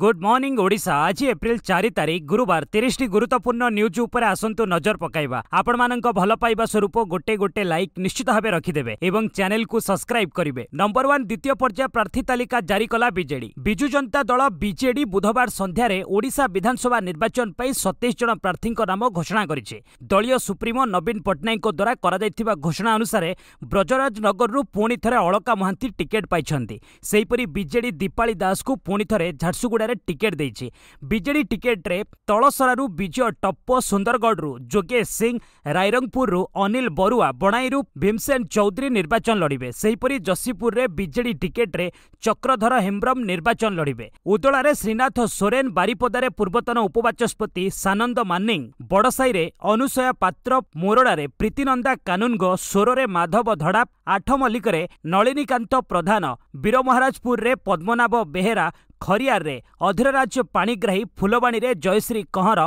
good morning Odisha ଆଜି April ଚାରି ତାରିଖ ଗୁରୁବାର ତିରିଶଟି ଗୁରୁତ୍ୱପୂର୍ଣ୍ଣ ନ୍ୟୁଜ୍ ଉପରେ ଆସନ୍ତୁ ନଜର ପକାଇବା ଆପଣମାନଙ୍କ ଭଲ ପାଇବା ସ୍ୱରୂପ ଗୋଟେ ଗୋଟେ ଲାଇକ୍ ନିଶ୍ଚିତ ଭାବେ ରଖିଦେବେ ଏବଂ ଚ୍ୟାନେଲକୁ ସବସ୍କ୍ରାଇବ୍ କରିବେ ନମ୍ବର ୱାନ୍ ଦ୍ୱିତୀୟ ପର୍ଯ୍ୟାୟ ପ୍ରାର୍ଥୀ ତାଲିକା ଜାରି କଲା ବିଜେଡି ବିଜୁ ଜନତା ଦଳ ବିଜେଡି ବୁଧବାର ସନ୍ଧ୍ୟାରେ ଓଡ଼ିଶା ବିଧାନସଭା ନିର୍ବାଚନ ପାଇଁ ସତେଇଶ ଜଣ ପ୍ରାର୍ଥୀଙ୍କ ନାମ ଘୋଷଣା କରିଛି ଦଳୀୟ ସୁପ୍ରିମୋ ନବୀନ ପଟ୍ଟନାୟକଙ୍କ ଦ୍ୱାରା କରାଯାଇଥିବା ଘୋଷଣା ଅନୁସାରେ ବ୍ରଜରାଜନଗରରୁ ପୁଣି ଥରେ ଅଳକା ମହାନ୍ତି ଟିକେଟ୍ ପାଇଛନ୍ତି ସେହିପରି ବିଜେଡି ଦୀପାଳି ଦାସଙ୍କୁ ପୁଣି ଥରେ ଝାରସୁଗୁଡ଼ା ଝାରସୁଗୁଡ଼ାରେ ଟିକେଟ୍ ଦେଇଛି ବିଜେଡି ଟିକେଟ୍ରେ ତଳସରାରୁ ବିଜୟ ଟପ୍ପ ସୁନ୍ଦରଗଡ଼ରୁ ଯୋଗେଶ ସିଂ ରାଇରଙ୍ଗପୁରରୁ ଅନିଲ ବରୁଆ ବଣାଇରୁ ଭୀମସେନ ଚୌଧୁରୀ ନିର୍ବାଚନ ଲଢ଼ିବେ ସେହିପରି ଯଶୀପୁରରେ ବିଜେଡି ଟିକେଟ୍ରେ ଚକ୍ରଧର ହେମ୍ବ୍ରମ ନିର୍ବାଚନ ଲଢ଼ିବେ ଉଦଳାରେ ଶ୍ରୀନାଥ ସୋରେନ ବାରିପଦାରେ ପୂର୍ବତନ ଉପବାଚସ୍ପତି ସାନନ୍ଦ ମାନିଂ ବଡ଼ସାହିରେ ଅନୁସୟା ପାତ୍ର ମୋରଡ଼ାରେ ପ୍ରୀତିନନ୍ଦା କାନୁନଗୋ ସୋରରେ ମାଧବ ଧଡ଼ା ଆଠମଲ୍ଲିକରେ ନଳିନୀକାନ୍ତ ପ୍ରଧାନ ବୀରମହାରାଜପୁରରେ ପଦ୍ମନାଭ ବେହେରା ଖରିଆରରେ ଅଧୀରରାଜ୍ୟ ପାଣିଗ୍ରାହୀ ଫୁଲବାଣୀରେ ଜୟଶ୍ରୀ କହଁର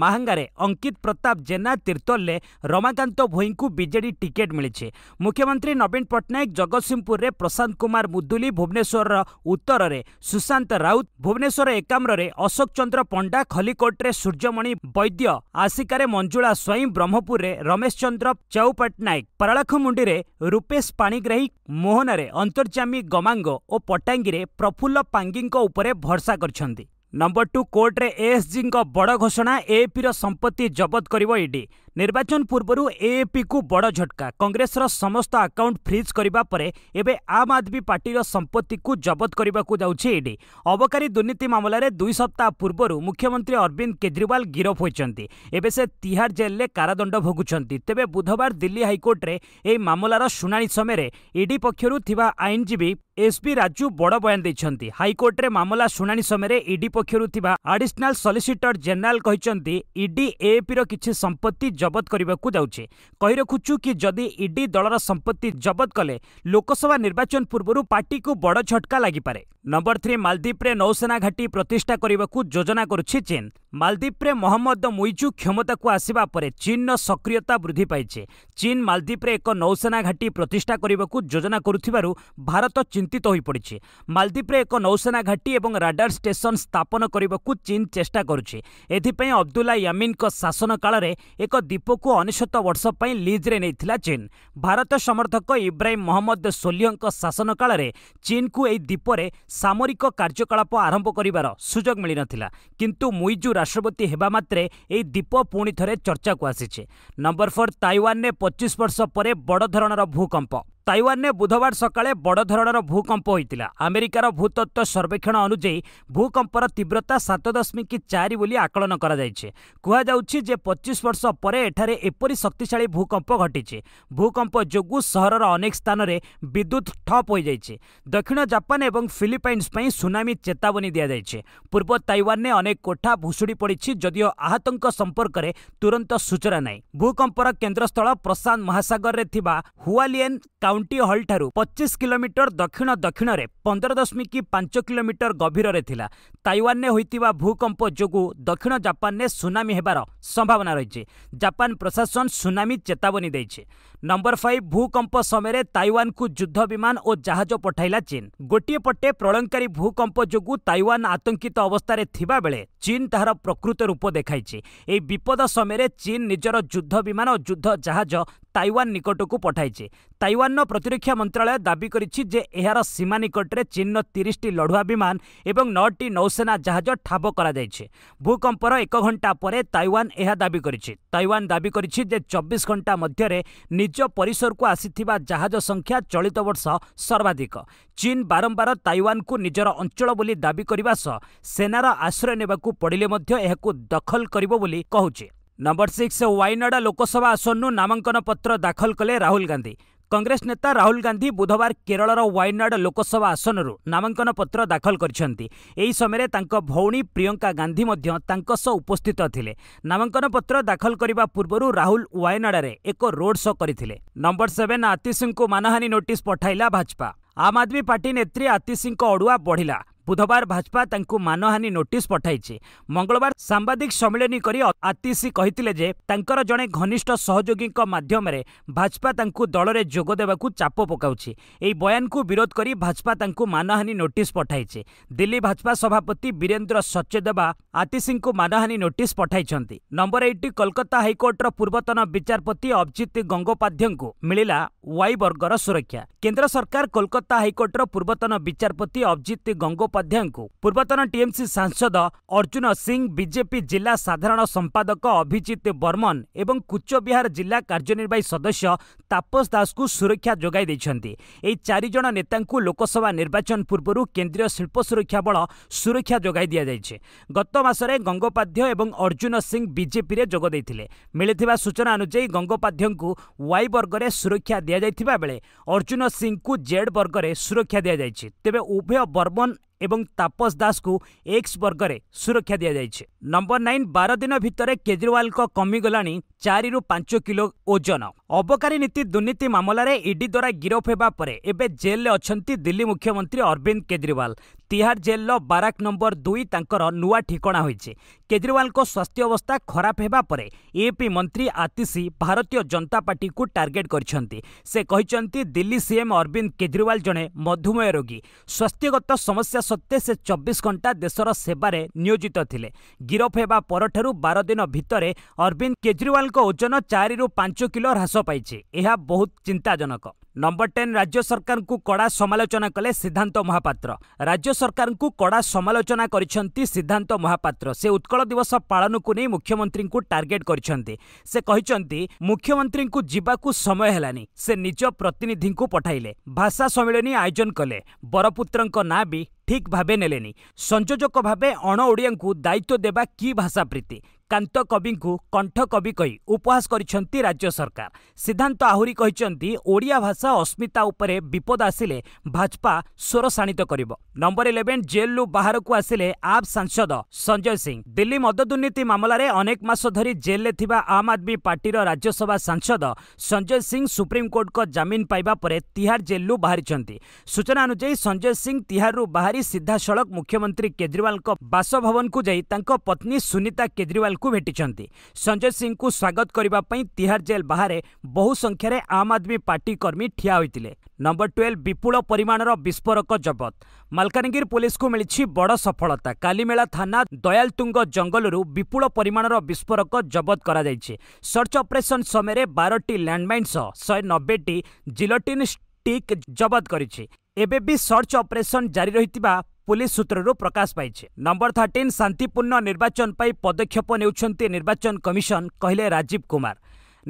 ମାହାଙ୍ଗାରେ ଅଙ୍କିତ ପ୍ରତାପ ଜେନା ତିର୍ତ୍ତୋଲରେ ରମାକାନ୍ତ ଭୋଇଙ୍କୁ ବିଜେଡି ଟିକେଟ୍ ମିଳିଛି ମୁଖ୍ୟମନ୍ତ୍ରୀ ନବୀନ ପଟ୍ଟନାୟକ ଜଗତସିଂହପୁରରେ ପ୍ରଶାନ୍ତ କୁମାର ମୁଦୁଲି ଭୁବନେଶ୍ୱରର ଉତ୍ତରରେ ସୁଶାନ୍ତ ରାଉତ ଭୁବନେଶ୍ୱର ଏକାମ୍ରରେ ଅଶୋକ ଚନ୍ଦ୍ର ପଣ୍ଡା ଖଲିକୋଟରେ ସୂର୍ଯ୍ୟମଣି ବୈଦ୍ୟ ଆସିକାରେ ମଞ୍ଜୁଳା ସ୍ୱାଇଁ ବ୍ରହ୍ମପୁରରେ ରମେଶ ଚନ୍ଦ୍ର ଚଉ ପଟ୍ଟନାୟକ ପାରଳାଖମୁଣ୍ଡିରେ ରୂପେଶ ପାଣିଗ୍ରାହୀ ମୋହନରେ ଅନ୍ତର୍ଜାମୀ ଗମାଙ୍ଗ ଓ ପଟାଙ୍ଗୀରେ ପ୍ରଫୁଲ୍ଲ ପାଙ୍ଗୀଙ୍କ ଉପରେ ଭରସା କରିଛନ୍ତି ନମ୍ବର ଟୁ କୋର୍ଟରେ ଏଏସ୍ଜିଙ୍କ ବଡ଼ ଘୋଷଣା ଏପିର ସମ୍ପତ୍ତି ଜବତ କରିବ ଇଡି ନିର୍ବାଚନ ପୂର୍ବରୁ ଏଏପିକୁ ବଡ଼ ଝଟକା କଂଗ୍ରେସର ସମସ୍ତ ଆକାଉଣ୍ଟ ଫ୍ରିଜ୍ କରିବା ପରେ ଏବେ ଆମ୍ ଆଦମୀ ପାର୍ଟିର ସମ୍ପତ୍ତିକୁ ଜବତ କରିବାକୁ ଯାଉଛି ଇଡି ଅବକାରୀ ଦୁର୍ନୀତି ମାମଲାରେ ଦୁଇ ସପ୍ତାହ ପୂର୍ବରୁ ମୁଖ୍ୟମନ୍ତ୍ରୀ ଅରବିନ୍ଦ କେଜରିୱାଲ ଗିରଫ ହୋଇଛନ୍ତି ଏବେ ସେ ତିହାର ଜେଲ୍ରେ କାରାଦଣ୍ଡ ଭୋଗୁଛନ୍ତି ତେବେ ବୁଧବାର ଦିଲ୍ଲୀ ହାଇକୋର୍ଟରେ ଏହି ମାମଲାର ଶୁଣାଣି ସମୟରେ ଇଡି ପକ୍ଷରୁ ଥିବା ଆଇନଜୀବୀ ଏସ୍ପି ରାଜୁ ବଡ଼ ବୟାନ ଦେଇଛନ୍ତି ହାଇକୋର୍ଟରେ ମାମଲା ଶୁଣାଣି ସମୟରେ ଇଡି ପକ୍ଷରୁ ଥିବା ଆଡିସନାଲ ସଲିସିଟର ଜେନେରାଲ କହିଛନ୍ତି ଇଡି ଏଏପିର କିଛି ସମ୍ପତ୍ତି ଜବତ କରିବାକୁ ଯାଉଛି କହି ରଖୁଛୁ କି ଯଦି ଇଡି ଦଳର ସମ୍ପତ୍ତି ଜବତ କଲେ ଲୋକସଭା ନିର୍ବାଚନ ପୂର୍ବରୁ ପାର୍ଟିକୁ ବଡ଼ ଝଟକା ଲାଗିପାରେ ନମ୍ବର ଥ୍ରୀ ମାଲଦ୍ୱୀପରେ ନୌସେନା ଘାଟି ପ୍ରତିଷ୍ଠା କରିବାକୁ ଯୋଜନା କରୁଛି ଚୀନ୍ ମାଲଦ୍ୱୀପରେ ମହମ୍ମଦ ମୁଇଜୁ କ୍ଷମତାକୁ ଆସିବା ପରେ ଚୀନର ସକ୍ରିୟତା ବୃଦ୍ଧି ପାଇଛି ଚୀନ୍ ମାଲଦ୍ୱୀପରେ ଏକ ନୌସେନା ଘାଟି ପ୍ରତିଷ୍ଠା କରିବାକୁ ଯୋଜନା କରୁଥିବାରୁ ଭାରତ ଚିନ୍ତିତ ହୋଇପଡ଼ିଛି ମାଲଦ୍ୱୀପରେ ଏକ ନୌସେନା ଘାଟି ଏବଂ ରାଡାର ଷ୍ଟେସନ ସ୍ଥାପନ କରିବାକୁ ଚୀନ୍ ଚେଷ୍ଟା କରୁଛି ଏଥିପାଇଁ ଅବଦୁଲ୍ଲା ୟାମିନ୍ଙ୍କ ଶାସନ କାଳରେ ଏକ ଦ୍ୱୀପକୁ ଅନେଶତ ବର୍ଷ ପାଇଁ ଲିଜ୍ରେ ନେଇଥିଲା ଚୀନ୍ ଭାରତ ସମର୍ଥକ ଇବ୍ରାହିମ୍ ମହମ୍ମଦ ସୋଲିହଙ୍କ ଶାସନ କାଳରେ ଚୀନ୍କୁ ଏହି ଦ୍ୱୀପରେ ସାମରିକ କାର୍ଯ୍ୟକଳାପ ଆରମ୍ଭ କରିବାର ସୁଯୋଗ ମିଳିନଥିଲା କିନ୍ତୁ ମୁଇଜୁ ରାଷ୍ଟ୍ରପତି ହେବା ମାତ୍ରେ ଏହି ଦ୍ୱୀପ ପୁଣି ଥରେ ଚର୍ଚ୍ଚାକୁ ଆସିଛି ନମ୍ବର ଫୋର୍ ତାଇୱାନରେ ପଚିଶ ବର୍ଷ ପରେ ବଡ଼ ଧରଣର ଭୂକମ୍ପ ତାଇୱାନରେ ବୁଧବାର ସକାଳେ ବଡ଼ ଧରଣର ଭୂକମ୍ପ ହୋଇଥିଲା ଆମେରିକାର ଭୂତତ୍ତ୍ୱ ସର୍ବେକ୍ଷଣ ଅନୁଯାୟୀ ଭୂକମ୍ପର ତୀବ୍ରତା ସାତ ଦଶମିକ ଚାରି ବୋଲି ଆକଳନ କରାଯାଇଛି କୁହାଯାଉଛି ଯେ ପଚିଶ ବର୍ଷ ପରେ ଏଠାରେ ଏପରି ଶକ୍ତିଶାଳୀ ଭୂକମ୍ପ ଘଟିଛି ଭୂକମ୍ପ ଯୋଗୁଁ ସହରର ଅନେକ ସ୍ଥାନରେ ବିଦ୍ୟୁତ୍ ଠପ୍ ହୋଇଯାଇଛି ଦକ୍ଷିଣ ଜାପାନ ଏବଂ ଫିଲିପାଇନ୍ସ ପାଇଁ ସୁନାମି ଚେତାବନୀ ଦିଆଯାଇଛି ପୂର୍ବ ତାଇୱାନରେ ଅନେକ କୋଠା ଭୁଷୁଡ଼ି ପଡ଼ିଛି ଯଦିଓ ଆହତଙ୍କ ସମ୍ପର୍କରେ ତୁରନ୍ତ ସୂଚନା ନାହିଁ ଭୂକମ୍ପର କେନ୍ଦ୍ରସ୍ଥଳ ପ୍ରଶାନ୍ତ ମହାସାଗରରେ ଥିବା ହୁଆଲିଏନ୍ କାଉଣ୍ଟି କାଉଣ୍ଟି ହଲ୍ଠାରୁ ପଚିଶ କିଲୋମିଟର ଦକ୍ଷିଣ ଦକ୍ଷିଣରେ ପନ୍ଦର ଦଶମିକ ପାଞ୍ଚ କିଲୋମିଟର ଗଭୀରରେ ଥିଲା ତାଇୱାନରେ ହୋଇଥିବା ଭୂକମ୍ପ ଯୋଗୁଁ ଦକ୍ଷିଣ ଜାପାନରେ ସୁନାମି ହେବାର ସମ୍ଭାବନା ରହିଛି ଜାପାନ ପ୍ରଶାସନ ସୁନାମି ଚେତାବନୀ ଦେଇଛି ନମ୍ବର ଫାଇଭ ଭୂକମ୍ପ ସମୟରେ ତାଇୱାନକୁ ଯୁଦ୍ଧ ବିମାନ ଓ ଜାହାଜ ପଠାଇଲା ଚୀନ ଗୋଟିଏ ପଟେ ପ୍ରଳୟଙ୍କାରୀ ଭୂକମ୍ପ ଯୋଗୁଁ ତାଇୱାନ ଆତଙ୍କିତ ଅବସ୍ଥାରେ ଥିବାବେଳେ ଚୀନ ତାହାର ପ୍ରକୃତ ରୂପ ଦେଖାଇଛି ଏହି ବିପଦ ସମୟରେ ଚୀନ ନିଜର ଯୁଦ୍ଧ ବିମାନ ଓ ଯୁଦ୍ଧ ଜାହାଜ ତାଇୱାନ ନିକଟକୁ ପଠାଇଛି ତାଇୱାନର ପ୍ରତିରକ୍ଷା ମନ୍ତ୍ରଣାଳୟ ଦାବି କରିଛି ଯେ ଏହାର ସୀମା ନିକଟରେ ଚୀନ୍ର ତିରିଶଟି ଲଢୁଆ ବିମାନ ଏବଂ ନଅଟି ନୌସେନା ଜାହାଜ ଠାବ କରାଯାଇଛି ଭୂକମ୍ପର ଏକ ଘଣ୍ଟା ପରେ ତାଇୱାନ ଏହା ଦାବି କରିଛି ତାଇୱାନ ଦାବି କରିଛି ଯେ ଚବିଶ ଘଣ୍ଟା ମଧ୍ୟରେ ନିଜ ପରିସରକୁ ଆସିଥିବା ଜାହାଜ ସଂଖ୍ୟା ଚଳିତ ବର୍ଷ ସର୍ବାଧିକ ଚୀନ୍ ବାରମ୍ବାର ତାଇୱାନକୁ ନିଜର ଅଞ୍ଚଳ ବୋଲି ଦାବି କରିବା ସହ ସେନାର ଆଶ୍ରୟ ନେବାକୁ ପଡ଼ିଲେ ମଧ୍ୟ ଏହାକୁ ଦଖଲ କରିବ ବୋଲି କହୁଛି ନମ୍ବର ସିକ୍ସ ୱାଇନଡ଼ା ଲୋକସଭା ଆସନରୁ ନାମାଙ୍କନ ପତ୍ର ଦାଖଲ କଲେ ରାହୁଲ ଗାନ୍ଧୀ କଂଗ୍ରେସ ନେତା ରାହୁଲ ଗାନ୍ଧୀ ବୁଧବାର କେରଳର ୱାଇନଡ଼ ଲୋକସଭା ଆସନରୁ ନାମାଙ୍କନ ପତ୍ର ଦାଖଲ କରିଛନ୍ତି ଏହି ସମୟରେ ତାଙ୍କ ଭଉଣୀ ପ୍ରିୟଙ୍କା ଗାନ୍ଧୀ ମଧ୍ୟ ତାଙ୍କ ସହ ଉପସ୍ଥିତ ଥିଲେ ନାମାଙ୍କନ ପତ୍ର ଦାଖଲ କରିବା ପୂର୍ବରୁ ରାହୁଲ ୱାଇନଡ଼ାରେ ଏକ ରୋଡ୍ ଶୋ କରିଥିଲେ ନମ୍ବର ସେଭେନ୍ ଆତିଶଙ୍କୁ ମାନହାନୀ ନୋଟିସ୍ ପଠାଇଲା ଭାଜପା ଆମ ଆଦମୀ ପାର୍ଟି ନେତ୍ରୀ ଆତିଶଙ୍କ ଅଡ଼ୁଆ ବଢ଼ିଲା ବୁଧବାର ଭାଜପା ତାଙ୍କୁ ମାନହାନି ନୋଟିସ୍ ପଠାଇଛି ମଙ୍ଗଳବାର ସାମ୍ବାଦିକ ସମ୍ମିଳନୀ କରି ଆତିଶି କହିଥିଲେ ଯେ ତାଙ୍କର ଜଣେ ଘନିଷ୍ଠ ସହଯୋଗୀଙ୍କ ମାଧ୍ୟମରେ ଭାଜପା ତାଙ୍କୁ ଦଳରେ ଯୋଗ ଦେବାକୁ ଚାପ ପକାଉଛି ଏହି ବୟାନକୁ ବିରୋଧ କରି ଭାଜପା ତାଙ୍କୁ ମାନହାନି ନୋଟିସ୍ ପଠାଇଛି ଦିଲ୍ଲୀ ଭାଜପା ସଭାପତି ବୀରେନ୍ଦ୍ର ସଚେଦେବା ଆତିଶିଙ୍କୁ ମାନହାନି ନୋଟିସ୍ ପଠାଇଛନ୍ତି ନମ୍ବର ଏଇଟି କୋଲକାତା ହାଇକୋର୍ଟର ପୂର୍ବତନ ବିଚାରପତି ଅଭିଜିତ ଗଙ୍ଗୋପାଧ୍ୟଙ୍କୁ ମିଳିଲା ୱାଇ ବର୍ଗର ସୁରକ୍ଷା କେନ୍ଦ୍ର ସରକାର କୋଲକାତା ହାଇକୋର୍ଟର ପୂର୍ବତନ ବିଚାରପତି ଅଭିଜିତ ଗଙ୍ଗୋପାଧ୍ୟ ମୁଖୋପାଧ୍ୟାୟଙ୍କୁ ପୂର୍ବତନ ଟିଏମ୍ସି ସାଂସଦ ଅର୍ଜୁନ ସିଂ ବିଜେପି ଜିଲ୍ଲା ସାଧାରଣ ସମ୍ପାଦକ ଅଭିଜିତ ବର୍ମନ ଏବଂ କୁଚବିହାର ଜିଲ୍ଲା କାର୍ଯ୍ୟନିର୍ବାହୀ ସଦସ୍ୟ ତାପସ ଦାସଙ୍କୁ ସୁରକ୍ଷା ଯୋଗାଇ ଦେଇଛନ୍ତି ଏହି ଚାରିଜଣ ନେତାଙ୍କୁ ଲୋକସଭା ନିର୍ବାଚନ ପୂର୍ବରୁ କେନ୍ଦ୍ରୀୟ ଶିଳ୍ପ ସୁରକ୍ଷା ବଳ ସୁରକ୍ଷା ଯୋଗାଇ ଦିଆଯାଇଛି ଗତ ମାସରେ ଗଙ୍ଗୋପାଧ୍ୟ ଏବଂ ଅର୍ଜୁନ ସିଂ ବିଜେପିରେ ଯୋଗ ଦେଇଥିଲେ ମିଳିଥିବା ସୂଚନା ଅନୁଯାୟୀ ଗଙ୍ଗୋପାଧ୍ୟଙ୍କୁ ୱାଇ ବର୍ଗରେ ସୁରକ୍ଷା ଦିଆଯାଇଥିବା ବେଳେ ଅର୍ଜୁନ ସିଂଙ୍କୁ ଜେଡ୍ ବର୍ଗରେ ସୁରକ୍ଷା ଦିଆଯାଇଛି ତେବେ ଉଭୟ ବର୍ମନ ଏବଂ ତାପସ ଦାସକୁ ଏକ୍ସ ବର୍ଗରେ ସୁରକ୍ଷା ଦିଆଯାଇଛି ନମ୍ବର ନାଇନ୍ ବାର ଦିନ ଭିତରେ କେଜରିୱାଲଙ୍କ କମିଗଲାଣି ଚାରିରୁ ପାଞ୍ଚ କିଲୋ ଓଜନ ଅବକାରୀ ନୀତି ଦୁର୍ନୀତି ମାମଲାରେ ଇଡି ଦ୍ୱାରା ଗିରଫ ହେବା ପରେ ଏବେ ଜେଲ୍ରେ ଅଛନ୍ତି ଦିଲ୍ଲୀ ମୁଖ୍ୟମନ୍ତ୍ରୀ ଅରବିନ୍ଦ କେଜରିୱାଲ ତିହାର ଜେଲ୍ର ବାରାକ ନମ୍ବର ଦୁଇ ତାଙ୍କର ନୂଆ ଠିକଣା ହୋଇଛି କେଜରିୱାଲଙ୍କ ସ୍ୱାସ୍ଥ୍ୟ ଅବସ୍ଥା ଖରାପ ହେବା ପରେ ଏପି ମନ୍ତ୍ରୀ ଆତିଶି ଭାରତୀୟ ଜନତା ପାର୍ଟିକୁ ଟାର୍ଗେଟ୍ କରିଛନ୍ତି ସେ କହିଛନ୍ତି ଦିଲ୍ଲୀ ସିଏମ୍ ଅରବିନ୍ଦ କେଜରିୱାଲ ଜଣେ ମଧୁମେହ ରୋଗୀ ସ୍ୱାସ୍ଥ୍ୟଗତ ସମସ୍ୟା ସତ୍ତ୍ୱେ ସେ ଚବିଶ ଘଣ୍ଟା ଦେଶର ସେବାରେ ନିୟୋଜିତ ଥିଲେ ଗିରଫ ହେବା ପରଠାରୁ ବାର ଦିନ ଭିତରେ ଅରବିନ୍ଦ କେଜରିୱାଲଙ୍କ ଓଜନ ଚାରିରୁ ପାଞ୍ଚ କିଲୋ ହ୍ରାସ ପାଇଛି ଏହା ବହୁତ ଚିନ୍ତାଜନକ ନମ୍ବର ଟେନ୍ ରାଜ୍ୟ ସରକାରଙ୍କୁ କଡ଼ା ସମାଲୋଚନା କଲେ ସିଦ୍ଧାନ୍ତ ମହାପାତ୍ର ରାଜ୍ୟ ସରକାରଙ୍କୁ କଡ଼ା ସମାଲୋଚନା କରିଛନ୍ତି ସିଦ୍ଧାନ୍ତ ମହାପାତ୍ର ସେ ଉତ୍କଳ ପଖାଳ ଦିବସ ପାଳନକୁ ନେଇ ମୁଖ୍ୟମନ୍ତ୍ରୀଙ୍କୁ ଟାର୍ଗେଟ୍ କରିଛନ୍ତି ସେ କହିଛନ୍ତି ମୁଖ୍ୟମନ୍ତ୍ରୀଙ୍କୁ ଯିବାକୁ ସମୟ ହେଲାନି ସେ ନିଜ ପ୍ରତିନିଧିଙ୍କୁ ପଠାଇଲେ ଭାଷା ସମ୍ମିଳନୀ ଆୟୋଜନ କଲେ ବରପୁତ୍ରଙ୍କ ନାଁ ବି ଠିକ୍ ଭାବେ ନେଲେନି ସଂଯୋଜକ ଭାବେ ଅଣ ଓଡ଼ିଆଙ୍କୁ ଦାୟିତ୍ୱ ଦେବା କି ଭାଷା ପ୍ରୀତି କାନ୍ତ କବିଙ୍କୁ କଣ୍ଠ କବି କହି ଉପହାସ କରିଛନ୍ତି ରାଜ୍ୟ ସରକାର ସିଦ୍ଧାନ୍ତ ଆହୁରି କହିଛନ୍ତି ଓଡ଼ିଆ ଭାଷା ଅସ୍ମିତା ଉପରେ ବିପଦ ଆସିଲେ ଭାଜପା ସ୍ୱର ଶାଣିତ କରିବ ନମ୍ବର ଇଲେଭେନ୍ ଜେଲ୍ରୁ ବାହାରକୁ ଆସିଲେ ଆପ୍ ସାଂସଦ ସଞ୍ଜୟ ସିଂ ଦିଲ୍ଲୀ ମଦ ଦୁର୍ନୀତି ମାମଲାରେ ଅନେକ ମାସ ଧରି ଜେଲ୍ରେ ଥିବା ଆମ୍ ଆଦମୀ ପାର୍ଟିର ରାଜ୍ୟସଭା ସାଂସଦ ସଞ୍ଜୟ ସିଂ ସୁପ୍ରିମକୋର୍ଟଙ୍କ ଜାମିନ ପାଇବା ପରେ ତିହାର ଜେଲ୍ରୁ ବାହାରିଛନ୍ତି ସୂଚନା ଅନୁଯାୟୀ ସଞ୍ଜୟ ସିଂ ତିହାରରୁ ବାହାରି ସିଧାସଳଖ ମୁଖ୍ୟମନ୍ତ୍ରୀ କେଜରିୱାଲଙ୍କ ବାସଭବନକୁ ଯାଇ ତାଙ୍କ ପତ୍ନୀ ସୁନିତା କେଜରିୱାଲ ଜେଲ୍କୁ ଭେଟିଛନ୍ତି ସଞ୍ଜୟ ସିଂଙ୍କୁ ସ୍ୱାଗତ କରିବା ପାଇଁ ତିହାର ଜେଲ୍ ବାହାରେ ବହୁ ସଂଖ୍ୟାରେ ଆମ୍ ଆଦମୀ ପାର୍ଟି କର୍ମୀ ଠିଆ ହୋଇଥିଲେ ନମ୍ବର ଟୁଏଲ୍ଭ ବିପୁଳ ପରିମାଣର ବିସ୍ଫୋରକ ଜବତ ମାଲକାନଗିରି ପୋଲିସକୁ ମିଳିଛି ବଡ଼ ସଫଳତା କାଲିମେଳା ଥାନା ଦୟାଲତୁଙ୍ଗ ଜଙ୍ଗଲରୁ ବିପୁଳ ପରିମାଣର ବିସ୍ଫୋରକ ଜବତ କରାଯାଇଛି ସର୍ଚ୍ଚ ଅପରେସନ୍ ସମୟରେ ବାରଟି ଲ୍ୟାଣ୍ଡମାଇନ୍ ସହ ଶହେ ନବେଟି ଜିଲଟିନ୍ ଷ୍ଟିକ୍ ଜବତ କରିଛି ଏବେ ବି ସର୍ଚ୍ଚ ଅପରେସନ୍ ଜାରି ରହିଥିବା পুলিশ সূত্রর প্রকাশ পাইছে নম্বর থার্টিন শান্তিপূর্ণ নির্বাচন পাই পদক্ষেপ নেউছন্তি নির্বাচন কমিশন কহিলে রাজীব কুমার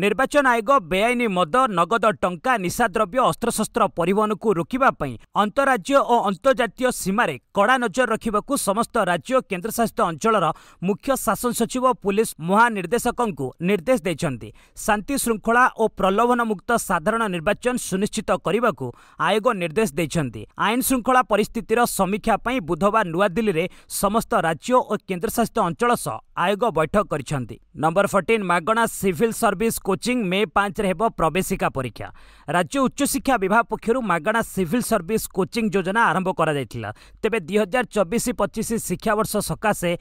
ନିର୍ବାଚନ ଆୟୋଗ ବେଆଇନ ମଦ ନଗଦ ଟଙ୍କା ନିଶାଦ୍ରବ୍ୟ ଅସ୍ତ୍ରଶସ୍ତ୍ର ପରିବହନକୁ ରୋକିବା ପାଇଁ ଅନ୍ତଃରାଜ୍ୟ ଓ ଅନ୍ତର୍ଜାତୀୟ ସୀମାରେ କଡ଼ା ନଜର ରଖିବାକୁ ସମସ୍ତ ରାଜ୍ୟ ଓ କେନ୍ଦ୍ରଶାସିତ ଅଞ୍ଚଳର ମୁଖ୍ୟ ଶାସନ ସଚିବ ପୁଲିସ୍ ମହାନିର୍ଦ୍ଦେଶକଙ୍କୁ ନିର୍ଦ୍ଦେଶ ଦେଇଛନ୍ତି ଶାନ୍ତି ଶୃଙ୍ଖଳା ଓ ପ୍ରଲୋଭନମୁକ୍ତ ସାଧାରଣ ନିର୍ବାଚନ ସୁନିଶ୍ଚିତ କରିବାକୁ ଆୟୋଗ ନିର୍ଦ୍ଦେଶ ଦେଇଛନ୍ତି ଆଇନ ଶୃଙ୍ଖଳା ପରିସ୍ଥିତିର ସମୀକ୍ଷା ପାଇଁ ବୁଧବାର ନୂଆଦିଲ୍ଲୀରେ ସମସ୍ତ ରାଜ୍ୟ ଓ କେନ୍ଦ୍ରଶାସିତ ଅଞ୍ଚଳ ସହ ଆୟୋଗ ବୈଠକ କରିଛନ୍ତି ନମ୍ବର ଫର୍ଟିନ୍ ମାଗଣା ସିଭିଲ୍ ସର୍ଭିସ୍ कोचिंग मे पांच प्रवेशिका परीक्षा राज्य उच्चशिक्षा विभाग पक्ष मगणा सिभिल सर्विस कोचिंग योजना आरंभ कर तेज दुई हजार चबीस पचिश वर्ष सकाशे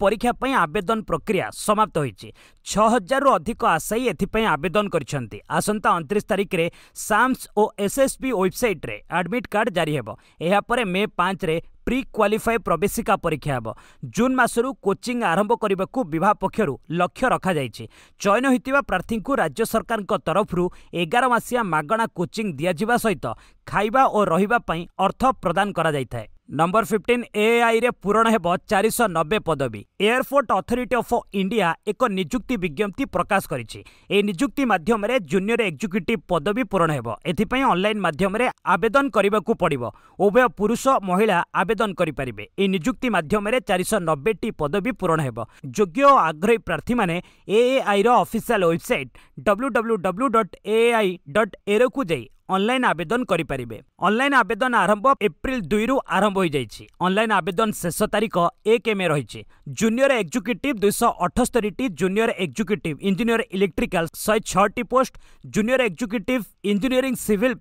परीक्षापी आवेदन प्रक्रिया समाप्त हो हजार रु अधिक आशायी एथपाई आवेदन करते आसंता अंतरीश तारिखर साम्स और एसएसबी वेबसाइट्रे आडमिट कार्ड जारी होपर मे पांच ପ୍ରି କ୍ୱାଲିଫାଏ ପ୍ରବେଶିକା ପରୀକ୍ଷା ହେବ ଜୁନ୍ ମାସରୁ କୋଚିଂ ଆରମ୍ଭ କରିବାକୁ ବିଭାଗ ପକ୍ଷରୁ ଲକ୍ଷ୍ୟ ରଖାଯାଇଛି ଚୟନ ହୋଇଥିବା ପ୍ରାର୍ଥୀଙ୍କୁ ରାଜ୍ୟ ସରକାରଙ୍କ ତରଫରୁ ଏଗାର ମାସିଆ ମାଗଣା କୋଚିଂ ଦିଆଯିବା ସହିତ ଖାଇବା ଓ ରହିବା ପାଇଁ ଅର୍ଥ ପ୍ରଦାନ କରାଯାଇଥାଏ ନମ୍ବର ଫିଫ୍ଟିନ୍ ଏଆଇରେ ପୂରଣ ହେବ ଚାରିଶହ ନବେ ପଦବୀ ଏୟାରପୋର୍ଟ ଅଥରିଟି ଅଫ୍ ଇଣ୍ଡିଆ ଏକ ନିଯୁକ୍ତି ବିଜ୍ଞପ୍ତି ପ୍ରକାଶ କରିଛି ଏହି ନିଯୁକ୍ତି ମାଧ୍ୟମରେ ଜୁନିୟର ଏକ୍ଜିକ୍ୟୁଟିଭ୍ ପଦବୀ ପୂରଣ ହେବ ଏଥିପାଇଁ ଅନଲାଇନ୍ ମାଧ୍ୟମରେ ଆବେଦନ କରିବାକୁ ପଡ଼ିବ ଉଭୟ ପୁରୁଷ ମହିଳା ଆବେଦନ କରିପାରିବେ ଏହି ନିଯୁକ୍ତି ମାଧ୍ୟମରେ ଚାରିଶହ ନବେଟି ପଦବୀ ପୂରଣ ହେବ ଯୋଗ୍ୟ ଓ ଆଗ୍ରହୀ ପ୍ରାର୍ଥୀମାନେ ଏଏଆଇର official website W W W dot AI dot ଏରୋକୁ ଯାଇ অনলাইন আবেদন করে অনলাইন আবেদন আরম্ভ এপ্রিল দুই রু আরম্ভ হয়ে যাই অনলাইন আবেদন শেষ তারিখ এক এম রয়েছে জুনিয়র এক্সিক্যুটিভ দুইশ অঠস্তরিটি জুনিয়র এক্সিক্যুটিভ ইঞ্জিনিয়র ইলেকট্রিকাল শহে ছটি post junior executive engineering civil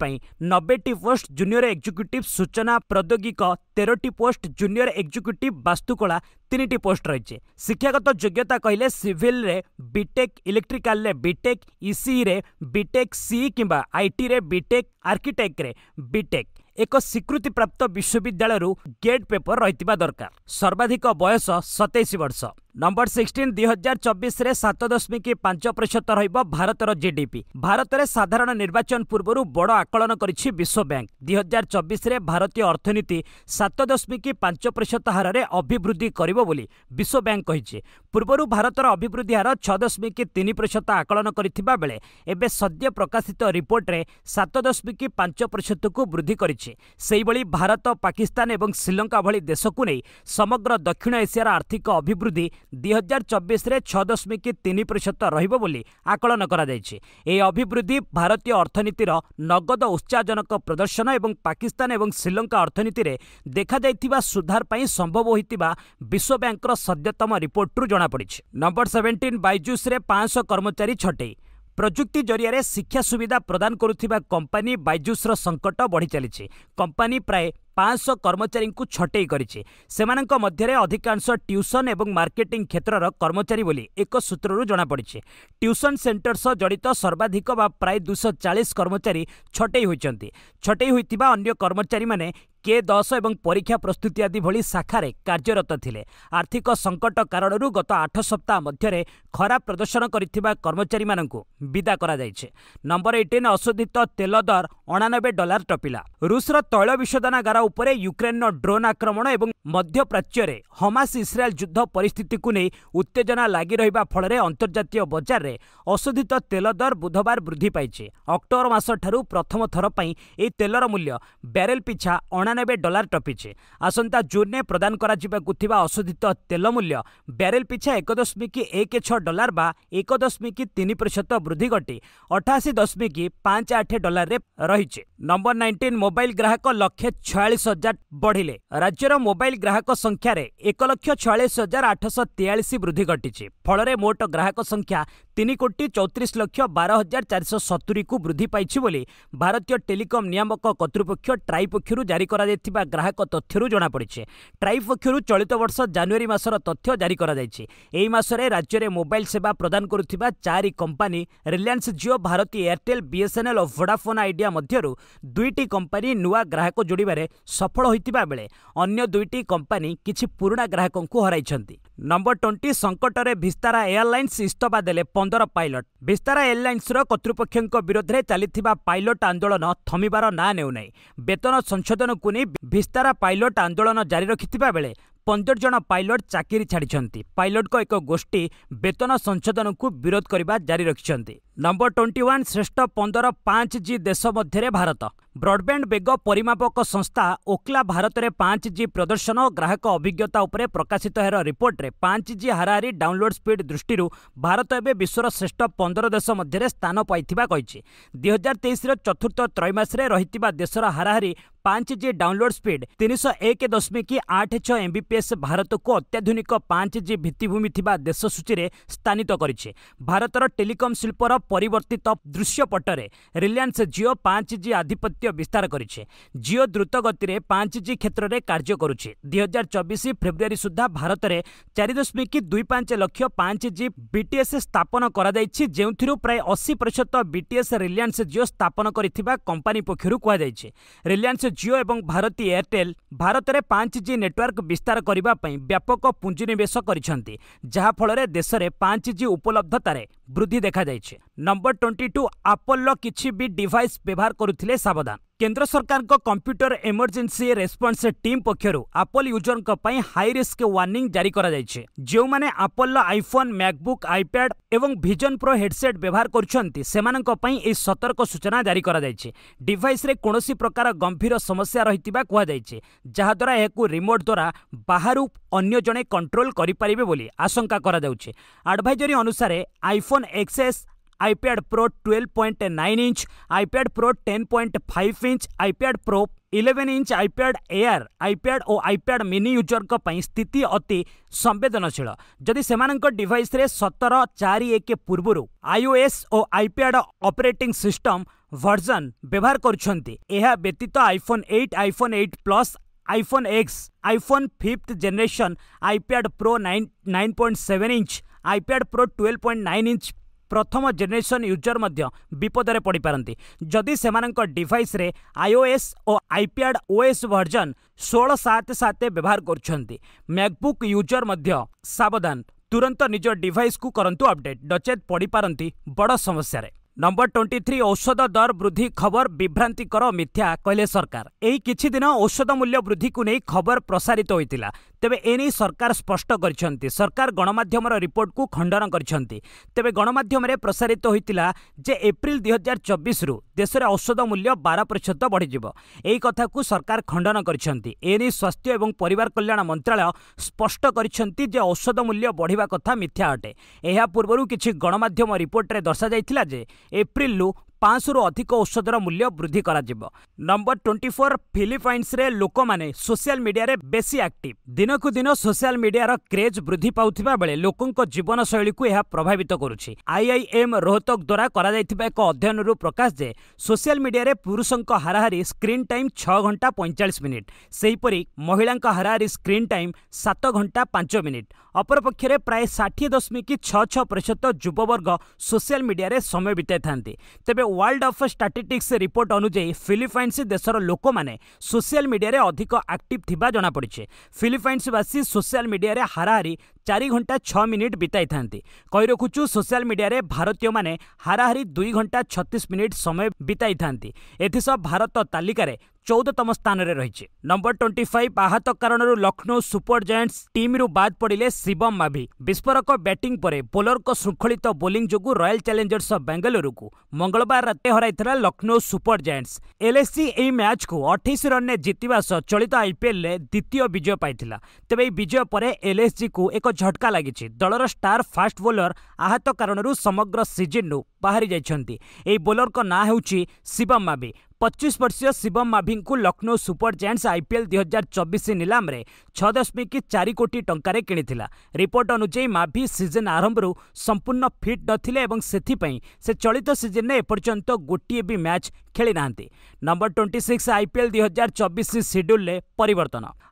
নবেটি পোস্ট জুনিয়র এক্সিক্যুটিভ সূচনা প্রদ্যোগিক তেরটি পোস্ট জুনিয়র এক্সিক্যুটিভ বাস্তুকলা ତିନିଟି ପୋଷ୍ଟ ରହିଛି ଶିକ୍ଷାଗତ ଯୋଗ୍ୟତା କହିଲେ ସିଭିଲରେ ବିଟେକ୍ ଇଲେକ୍ଟ୍ରିକାଲରେ ବିଟେକ୍ ଇସିଇରେ ବିଟେକ୍ ସି କିମ୍ବା ଆଇଟିରେ ବିଟେକ୍ ଆର୍କିଟେକ୍ଟରେ ବିଟେକ୍ ଏକ ସ୍ୱୀକୃତିପ୍ରାପ୍ତ ବିଶ୍ୱବିଦ୍ୟାଳୟରୁ ଗେଟ୍ ପେପର ରହିଥିବା ଦରକାର ସର୍ବାଧିକ ବୟସ ସତେଇଶ ବର୍ଷ ନମ୍ବର ସିକ୍ସଟିନ୍ ଦୁଇ ହଜାର ଚବିଶରେ ସାତ ଦଶମିକ ପାଞ୍ଚ ପ୍ରତିଶତ ରହିବ ଭାରତର ଜିଡିପି ଭାରତରେ ସାଧାରଣ ନିର୍ବାଚନ ପୂର୍ବରୁ ବଡ଼ ଆକଳନ କରିଛି ବିଶ୍ୱ ବ୍ୟାଙ୍କ ଦୁଇ ହଜାର ଚବିଶରେ ଭାରତୀୟ ଅର୍ଥନୀତି ସାତ ଦଶମିକ ପାଞ୍ଚ ପ୍ରତିଶତ ହାରରେ ଅଭିବୃଦ୍ଧି କରିବ ବୋଲି ବିଶ୍ୱ ବ୍ୟାଙ୍କ କହିଛି ପୂର୍ବରୁ ଭାରତର ଅଭିବୃଦ୍ଧି ହାର ଛଅ ଦଶମିକ ତିନି ପ୍ରତିଶତ ଆକଳନ କରିଥିବା ବେଳେ ଏବେ ସଦ୍ୟ ପ୍ରକାଶିତ ରିପୋର୍ଟରେ ସାତ ଦଶମିକ ପାଞ୍ଚ ପ୍ରତିଶତକୁ ବୃଦ୍ଧି କରିଛି ସେହିଭଳି ଭାରତ ପାକିସ୍ତାନ ଏବଂ ଶ୍ରୀଲଙ୍କା ଭଳି ଦେଶକୁ ନେଇ ସମଗ୍ର ଦକ୍ଷିଣ ଏସିଆର ଆର୍ଥିକ ଅଭିବୃଦ୍ଧି ଦୁଇହଜାର ଚବିଶରେ ଛଅ ଦଶମିକ ତିନି ପ୍ରତିଶତ ରହିବ ବୋଲି ଆକଳନ କରାଯାଇଛି ଏହି ଅଭିବୃଦ୍ଧି ଭାରତୀୟ ଅର୍ଥନୀତିର ନଗଦ ଉତ୍ସାହଜନକ ପ୍ରଦର୍ଶନ ଏବଂ ପାକିସ୍ତାନ ଏବଂ ଶ୍ରୀଲଙ୍କା ଅର୍ଥନୀତିରେ ଦେଖାଯାଇଥିବା ସୁଧାର ପାଇଁ ସମ୍ଭବ ହୋଇଥିବା ବିଶ୍ୱ ବ୍ୟାଙ୍କର ସଦ୍ୟତମ ରିପୋର୍ଟରୁ ଜଣାପଡ଼ିଛି ନମ୍ବର ସେଭେଣ୍ଟିନ୍ ବାଇଜୁସ୍ରେ ପାଞ୍ଚଶହ କର୍ମଚାରୀ ଛଟେଇ ପ୍ରଯୁକ୍ତି ଜରିଆରେ ଶିକ୍ଷା ସୁବିଧା ପ୍ରଦାନ କରୁଥିବା କମ୍ପାନୀ ବାଇଜୁସ୍ର ସଙ୍କଟ ବଢ଼ିଚାଲିଛି କମ୍ପାନୀ ପ୍ରାୟ ପାଞ୍ଚଶହ କର୍ମଚାରୀଙ୍କୁ ଛଟେଇ କରିଛି ସେମାନଙ୍କ ମଧ୍ୟରେ ଅଧିକାଂଶ ଟ୍ୟୁସନ୍ ଏବଂ ମାର୍କେଟିଂ କ୍ଷେତ୍ରର କର୍ମଚାରୀ ବୋଲି ଏକ ସୂତ୍ରରୁ ଜଣାପଡ଼ିଛି ଟ୍ୟୁସନ୍ ସେଣ୍ଟର ସହ ଜଡ଼ିତ ସର୍ବାଧିକ ବା ପ୍ରାୟ ଦୁଇଶହ ଚାଳିଶ କର୍ମଚାରୀ ଛଟେଇ ହୋଇଛନ୍ତି ଛଟେଇ ହୋଇଥିବା ଅନ୍ୟ କର୍ମଚାରୀମାନେ କେ ଦଶ ଏବଂ ପରୀକ୍ଷା ପ୍ରସ୍ତୁତି ଆଦି ଭଳି ଶାଖାରେ କାର୍ଯ୍ୟରତ ଥିଲେ ଆର୍ଥିକ ସଙ୍କଟ କାରଣରୁ ଗତ ଆଠ ସପ୍ତାହ ମଧ୍ୟରେ ଖରାପ ପ୍ରଦର୍ଶନ କରିଥିବା କର୍ମଚାରୀମାନଙ୍କୁ ବିଦା କରାଯାଇଛି ନମ୍ବର ଏଇଟିନ୍ ଅଶୋଧିତ ତେଲ ଦର ଅଣାନବେ ଡଲାର ଟପିଲା ରୁଷର ତୈଳ ବିଶୋଧନାଗାର ଉପରେ ୟୁକ୍ରେନ୍ର ଡ୍ରୋନ୍ ଆକ୍ରମଣ ଏବଂ ମଧ୍ୟପ୍ରାଚ୍ୟରେ ହମାସ ଇସ୍ରାଏଲ୍ ଯୁଦ୍ଧ ପରିସ୍ଥିତିକୁ ନେଇ ଉତ୍ତେଜନା ଲାଗି ରହିବା ଫଳରେ ଅନ୍ତର୍ଜାତୀୟ ବଜାରରେ ଅଶୋଧିତ ତେଲ ଦର ବୁଧବାର ବୃଦ୍ଧି ପାଇଛି ଅକ୍ଟୋବର ମାସଠାରୁ ପ୍ରଥମ ଥର ପାଇଁ ଏହି ତେଲର ମୂଲ୍ୟ ବ୍ୟାରେଲ୍ ପିଛା ଅଣା ବର୍ତ୍ତମାନ ଡଲାର ଟପିଛି ଆସନ୍ତା ଜୁନ୍ରେ ପ୍ରଦାନ କରାଯିବାକୁ ଥିବା ଅଶୋଧିତ ତେଲ ମୂଲ୍ୟ ବ୍ୟାରେଲ୍ ପିଛା ଏକ ଦଶମିକ ଏକ ଛଅ ଡଲାର ବା ଏକ ଦଶମିକ ତିନି ପ୍ରତିଶତ ବୃଦ୍ଧି ଘଟି ଅଠାଅଶୀ ଦଶମିକ ପାଞ୍ଚ ଆଠ ଡଲାରରେ ରହିଛି ନମ୍ବର ନାଇଣ୍ଟିନ୍ ମୋବାଇଲ ଗ୍ରାହକ ଲକ୍ଷେ ଛୟାଳିଶ ହଜାର ବଢ଼ିଲେ ରାଜ୍ୟର ମୋବାଇଲ ଗ୍ରାହକ ସଂଖ୍ୟାରେ ଏକ ଲକ୍ଷ ଛୟାଳିଶ ହଜାର ଆଠଶହ ତେୟାଳିଶ ବୃଦ୍ଧି ଘଟିଛି ଫଳରେ ମୋଟ ଗ୍ରାହକ ସଂଖ୍ୟା ତିନି କୋଟି ଚଉତିରିଶ ଲକ୍ଷ ବାର ହଜାର ଚାରିଶହ ସତୁରିକୁ ବୃଦ୍ଧି ପାଇଛି ବୋଲି ଭାରତୀୟ ଟେଲିକମ୍ ନିୟାମକ କର୍ତ୍ତୃପକ୍ଷ ଟ୍ରାଇ ପକ୍ଷରୁ ଜାରି କରାଯାଇଥିବା ଗ୍ରାହକ ତଥ୍ୟରୁ ଜଣାପଡ଼ିଛି ଟ୍ରାଇ ପକ୍ଷରୁ ଚଳିତ ବର୍ଷ ଜାନୁଆରୀ ମାସର ତଥ୍ୟ ଜାରି କରାଯାଇଛି ଏହି ମାସରେ ରାଜ୍ୟରେ ମୋବାଇଲ ସେବା ପ୍ରଦାନ କରୁଥିବା ଚାରି company Reliance Jio Bharti Airtel BSNL ଓ ଭୋଡାଫୋନ୍ ଆଇଡିଆ ମଧ୍ୟରୁ ଦୁଇଟି କମ୍ପାନୀ ନୂଆ ଗ୍ରାହକ ଯୋଡ଼ିବାରେ ସଫଳ ହୋଇଥିବା ବେଳେ ଅନ୍ୟ ଦୁଇଟି କମ୍ପାନୀ କିଛି ପୁରୁଣା ଗ୍ରାହକଙ୍କୁ ହରାଇଛନ୍ତି ନମ୍ବର ଟ୍ୱେଣ୍ଟି ସଙ୍କଟରେ ଭିସ୍ତାରା ଏୟାରଲାଇନ୍ସ ଇସ୍ତଫା ଦେଲେ ପନ୍ଦର ପାଇଲଟ୍ ଭିସ୍ତାରା ଏୟାରଲାଇନ୍ସର କର୍ତ୍ତୃପକ୍ଷଙ୍କ ବିରୋଧରେ ଚାଲିଥିବା ପାଇଲଟ୍ ଆନ୍ଦୋଳନ ଥମିବାର ନାଁ ନେଉନାହିଁ ବେତନ ସଂଶୋଧନକୁ ନେଇ ଭିସ୍ତାରା ପାଇଲଟ୍ ଆନ୍ଦୋଳନ ଜାରି ରଖିଥିବା ବେଳେ ପନ୍ଦର ଜଣ ପାଇଲଟ୍ ଚାକିରି ଛାଡ଼ିଛନ୍ତି ପାଇଲଟ୍ଙ୍କ ଏକ ଗୋଷ୍ଠୀ ବେତନ ସଂଶୋଧନକୁ ବିରୋଧ କରିବା ଜାରି ରଖିଛନ୍ତି ନମ୍ବର ଟ୍ୱେଣ୍ଟି ୱାନ୍ ଶ୍ରେଷ୍ଠ ପନ୍ଦର ପାଞ୍ଚ ଜି ଦେଶ ମଧ୍ୟରେ ଭାରତ ବ୍ରଡ଼୍ବ୍ୟାଣ୍ଡ ବେଗ ପରିମାପକ ସଂସ୍ଥା ଓକ୍ଲା ଭାରତରେ ପାଞ୍ଚ ଜି ପ୍ରଦର୍ଶନ ଓ ଗ୍ରାହକ ଅଭିଜ୍ଞତା ଉପରେ ପ୍ରକାଶିତ ହେବା ରିପୋର୍ଟରେ ପାଞ୍ଚ ଜି ହାରାହାରି ଡାଉନଲୋଡ୍ ସ୍ପିଡ୍ ଦୃଷ୍ଟିରୁ ଭାରତ ଏବେ ବିଶ୍ୱର ଶ୍ରେଷ୍ଠ ପନ୍ଦର ଦେଶ ମଧ୍ୟରେ ସ୍ଥାନ ପାଇଥିବା କହିଛି ଦୁଇ ହଜାର ତେଇଶର ଚତୁର୍ଥ ତ୍ରୈମାସରେ ରହିଥିବା ଦେଶର ହାରାହାରି ପାଞ୍ଚ ଜି ଡାଉନଲୋଡ୍ ସ୍ପିଡ୍ ତିନିଶହ ଏକ ଦଶମିକ ଆଠ ଛଅ ଏମ୍ବିପିଏସ୍ ଭାରତକୁ ଅତ୍ୟାଧୁନିକ ପାଞ୍ଚ ଜି ଭିତ୍ତିଭୂମି ଥିବା ଦେଶ ସୂଚୀରେ ସ୍ଥାନିତ କରିଛି ଭାରତର ଟେଲିକମ୍ ଶିଳ୍ପର ପରିବର୍ତ୍ତିତ ଦୃଶ୍ୟପଟରେ ରିଲାଏନ୍ସ ଜିଓ ପାଞ୍ଚ ଜି ଆଧିପତ୍ୟ ବିସ୍ତାର କରିଛି ଜିଓ ଦ୍ରୁତ ଗତିରେ ପାଞ୍ଚ ଜି କ୍ଷେତ୍ରରେ କାର୍ଯ୍ୟ କରୁଛି ଦୁଇହଜାର ଚବିଶ ଫେବୃଆରୀ ସୁଦ୍ଧା ଭାରତରେ ଚାରି ଦଶମିକ ଦୁଇ ପାଞ୍ଚ ଲକ୍ଷ ପାଞ୍ଚ ଜି ବିଟିଏସ୍ ସ୍ଥାପନ କରାଯାଇଛି ଯେଉଁଥିରୁ ପ୍ରାୟ ଅଶୀ ପ୍ରତିଶତ ବିଟିଏସ୍ ରିଲାଏନ୍ସ ଜିଓ ସ୍ଥାପନ କରିଥିବା କମ୍ପାନୀ ପକ୍ଷରୁ କୁହାଯାଇଛି ରିଲାଏନ୍ସ ଜିଓ ଏବଂ ଭାରତୀ ଏୟାରଟେଲ୍ ଭାରତରେ ପାଞ୍ଚ ଜି ନେଟୱାର୍କ ବିସ୍ତାର କରିବା ପାଇଁ ବ୍ୟାପକ ପୁଞ୍ଜିନିବେଶ କରିଛନ୍ତି ଯାହାଫଳରେ ଦେଶରେ ପାଞ୍ଚ ଜି ଉପଲବ୍ଧତାରେ ବୃଦ୍ଧି ଦେଖାଯାଇଛି ନମ୍ବର ଟ୍ୱେଣ୍ଟି ଟୁ ଆପଲ୍ର କିଛି ବି ଡିଭାଇସ୍ ବ୍ୟବହାର କରୁଥିଲେ ସାବଧାନ କେନ୍ଦ୍ର ସରକାରଙ୍କ କମ୍ପ୍ୟୁଟର ଏମର୍ଜେନ୍ସି ରେସ୍ପନ୍ସ ଟିମ୍ ପକ୍ଷରୁ ଆପଲ୍ ୟୁଜରଙ୍କ ପାଇଁ ହାଇ ରିସ୍କ ୱାର୍ଣ୍ଣିଂ ଜାରି କରାଯାଇଛି ଯେଉଁମାନେ ଆପଲ୍ର ଆଇଫୋନ୍ ମ୍ୟାକବୁକ୍ ଆଇପ୍ୟାଡ୍ ଏବଂ ଭିଜନ୍ ପ୍ରୋ ହେଡ୍ସେଟ୍ ବ୍ୟବହାର କରୁଛନ୍ତି ସେମାନଙ୍କ ପାଇଁ ଏହି ସତର୍କ ସୂଚନା ଜାରି କରାଯାଇଛି ଡିଭାଇସ୍ରେ କୌଣସି ପ୍ରକାର ଗମ୍ଭୀର ସମସ୍ୟା ରହିଥିବା କୁହାଯାଇଛି ଯାହାଦ୍ୱାରା ଏହାକୁ ରିମୋଟ୍ ଦ୍ୱାରା ବାହାରୁ ଅନ୍ୟ ଜଣେ କଣ୍ଟ୍ରୋଲ କରିପାରିବେ ବୋଲି ଆଶଙ୍କା କରାଯାଉଛି ଆଡଭାଇଜରୀ ଅନୁସାରେ iPhone XS iPad Pro 12.9 inch, iPad Pro 10.5 inch, iPad Pro 11 inch iPad Air iPad और आईपैड मिनि यूजर स्थित अति संवेदनशील जदि से डिभाइस सतर चार एक पूर्व आईओएस और आईपैड ऑपरेटिंग सिस्टम वर्जन व्यवहार करा व्यतीत iPhone 8 iPhone 8 plus iPhone X iPhone fifth generation iPad Pro nine nine point seven inch iPad Pro twelve point nine inch ପ୍ରଥମ ଜେନେରେସନ୍ ୟୁଜର୍ ମଧ୍ୟ ବିପଦରେ ପଡ଼ିପାରନ୍ତି ଯଦି ସେମାନଙ୍କ ଡିଭାଇସ୍ରେ ଆଇଓଏସ୍ ଓ ଆଇପ୍ୟାଡ୍ ଓଏସ୍ ଭର୍ଜନ୍ ଷୋହଳ ସାତ ସାତ ବ୍ୟବହାର କରୁଛନ୍ତି ମ୍ୟାକ୍ବୁକ୍ ୟୁଜର୍ ମଧ୍ୟ ସାବଧାନ ତୁରନ୍ତ ନିଜ ଡିଭାଇସ୍କୁ କରନ୍ତୁ ଅପଡେଟ୍ ନଚେତ୍ ପଡ଼ିପାରନ୍ତି ବଡ଼ ସମସ୍ୟାରେ ନମ୍ବର ଟ୍ୱେଣ୍ଟି ଥ୍ରୀ ଔଷଧ ଦର ବୃଦ୍ଧି ଖବର ବିଭ୍ରାନ୍ତିକର ମିଥ୍ୟା କହିଲେ ସରକାର ଏହି କିଛି ଦିନ ଔଷଧ ମୂଲ୍ୟ ବୃଦ୍ଧିକୁ ନେଇ ଖବର ପ୍ରସାରିତ ହୋଇଥିଲା ତେବେ ଏନେଇ ସରକାର ସ୍ପଷ୍ଟ କରିଛନ୍ତି ସରକାର ଗଣମାଧ୍ୟମର ରିପୋର୍ଟକୁ ଖଣ୍ଡନ କରିଛନ୍ତି ତେବେ ଗଣମାଧ୍ୟମରେ ପ୍ରସାରିତ ହୋଇଥିଲା ଯେ ଏପ୍ରିଲ୍ ଦୁଇ ହଜାର ଚବିଶରୁ ଦେଶରେ ଔଷଧ ମୂଲ୍ୟ ବାର ପ୍ରତିଶତ ବଢ଼ିଯିବ ଏହି କଥାକୁ ସରକାର ଖଣ୍ଡନ କରିଛନ୍ତି ଏନେଇ ସ୍ୱାସ୍ଥ୍ୟ ଏବଂ ପରିବାର କଲ୍ୟାଣ ମନ୍ତ୍ରାଳୟ ସ୍ପଷ୍ଟ କରିଛନ୍ତି ଯେ ଔଷଧ ମୂଲ୍ୟ ବଢ଼ିବା କଥା ମିଥ୍ୟା ଅଟେ ଏହା ପୂର୍ବରୁ କିଛି ଗଣମାଧ୍ୟମ ରିପୋର୍ଟରେ ଦର୍ଶାଯାଇଥିଲା ଯେ ଏପ୍ରିଲ୍ରୁ ପାଞ୍ଚଶହରୁ ଅଧିକ ଔଷଧର ମୂଲ୍ୟ ବୃଦ୍ଧି କରାଯିବ ନମ୍ବର ଟ୍ୱେଣ୍ଟି ଫୋର୍ ଫିଲିପାଇନ୍ସରେ ଲୋକମାନେ ସୋସିଆଲ ମିଡ଼ିଆରେ ବେଶୀ ଆକ୍ଟିଭ୍ ଦିନକୁ ଦିନ ସୋସିଆଲ ମିଡ଼ିଆର କ୍ରେଜ୍ ବୃଦ୍ଧି ପାଉଥିବା ବେଳେ ଲୋକଙ୍କ ଜୀବନଶୈଳୀକୁ ଏହା ପ୍ରଭାବିତ କରୁଛି ଆଇଆଇଏମ୍ ରୋହତକ ଦ୍ୱାରା କରାଯାଇଥିବା ଏକ ଅଧ୍ୟୟନରୁ ପ୍ରକାଶ ଯେ ସୋସିଆଲ ମିଡ଼ିଆରେ ପୁରୁଷଙ୍କ ହାରାହାରି ସ୍କ୍ରିନ୍ ଟାଇମ୍ ଛଅ ଘଣ୍ଟା ପଇଁଚାଳିଶ ମିନିଟ୍ ସେହିପରି ମହିଳାଙ୍କ ହାରାହାରି ସ୍କ୍ରିନ୍ ଟାଇମ୍ ସାତ ଘଣ୍ଟା ପାଞ୍ଚ ମିନିଟ୍ ଅପରପକ୍ଷରେ ପ୍ରାୟ ଷାଠିଏ ଦଶମିକ ଛଅ ଛଅ ପ୍ରତିଶତ ଯୁବବର୍ଗ ସୋସିଆଲ ମିଡ଼ିଆରେ ସମୟ ବିତାଇଥାନ୍ତି ତେବେ ୱାର୍ଲଡ ଅଫ୍ ଷ୍ଟାଟିଷ୍ଟିକ୍ସ ରିପୋର୍ଟ ଅନୁଯାୟୀ ଫିଲିପାଇନ୍ସ ଦେଶର ଲୋକମାନେ ସୋସିଆଲ ମିଡିଆରେ ଅଧିକ ଆକ୍ଟିଭ୍ ଥିବା ଜଣାପଡ଼ିଛି ଫିଲିପାଇନ୍ସବାସୀ ସୋସିଆଲ ମିଡିଆରେ ହାରାହାରି ଚାରି ଘଣ୍ଟା ଛଅ ମିନିଟ୍ ବିତାଇଥାନ୍ତି କହି ରଖୁଛୁ ସୋସିଆଲ ମିଡିଆରେ ଭାରତୀୟମାନେ ହାରାହାରି ଦୁଇ ଘଣ୍ଟା ଛତିଶ ମିନିଟ୍ ସମୟ ବିତାଇଥାନ୍ତି ଏଥିସହ ଭାରତ ତାଲିକାରେ ଚଉଦତମ ସ୍ଥାନରେ ରହିଛି ନମ୍ବର ଟ୍ୱେଣ୍ଟି ଫାଇଭ୍ ଆହତ କାରଣରୁ ଲକ୍ଷ୍ନୌ ସୁପର ଜାଏଣ୍ଟସ୍ ଟିମ୍ରୁ ବାଦ୍ ପଡ଼ିଲେ ଶିବମ୍ ମାଭି ବିସ୍ଫୋରକ ବ୍ୟାଟିଂ ପରେ ବୋଲରଙ୍କ ଶୃଙ୍ଖଳିତ ବୋଲିଂ ଯୋଗୁଁ ରୟାଲ ଚ୍ୟାଲେଞ୍ଜର୍ସ ଅଫ୍ ବେଙ୍ଗାଲୁରୁକୁ ମଙ୍ଗଳବାର ରାତି ହରାଇଥିଲା ଲକ୍ଷ୍ନୌ ସୁପର ଜାଏଣ୍ଟସ୍ ଏଲ୍ଏସି ଏହି ମ୍ୟାଚ୍କୁ ଅଠେଇଶ ରନ୍ରେ ଜିତିବା ସହ ଚଳିତ ଆଇପିଏଲ୍ରେ ଦ୍ୱିତୀୟ ବିଜୟ ପାଇଥିଲା ତେବେ ଏହି ବିଜୟ ପରେ ଏଲ୍ଏସିକୁ ଏକ ଝଟକା ଲାଗିଛି ଦଳର ଷ୍ଟାର୍ ଫାଷ୍ଟ ବୋଲର ଆହତ କାରଣରୁ ସମଗ୍ର ସିଜିନ୍ରୁ ବାହାରି ଯାଇଛନ୍ତି ଏହି ବୋଲରଙ୍କ ନାଁ ହେଉଛି ଶିବମ୍ ମାବି पच्चीस वर्षीय शिवम माभिंग को लखनऊ सुपर जायंट्स आईपीएल दुई हजार चबिश निलाम छः दशमिक चारि कोटी टंकार रिपोर्ट अनुजाई माभि सीजन आरंभ संपूर्ण फिट ना से चलित सीजन में एपर्यंत गोटे भी मैच खेली ना नंबर ट्वेंटी सिक्स आईपीएल दुई हजार चबिश सिड्यूल्रे पर